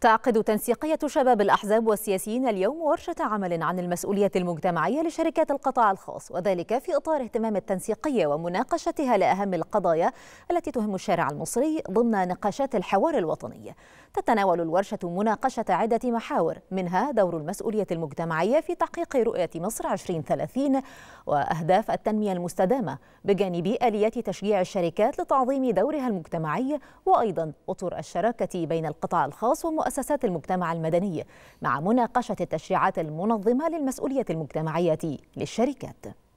تعقد تنسيقية شباب الأحزاب والسياسيين اليوم ورشة عمل عن المسؤولية المجتمعية لشركات القطاع الخاص وذلك في إطار اهتمام التنسيقية ومناقشتها لأهم القضايا التي تهم الشارع المصري ضمن نقاشات الحوار الوطني تتناول الورشة مناقشة عدة محاور منها دور المسؤولية المجتمعية في تحقيق رؤية مصر 2030 وأهداف التنمية المستدامة بجانب آليات تشجيع الشركات لتعظيم دورها المجتمعي وأيضا أطر الشراكة بين القطاع الخاص ومؤسسات المجتمع المدني مع مناقشة التشريعات المنظمة للمسؤولية المجتمعية للشركات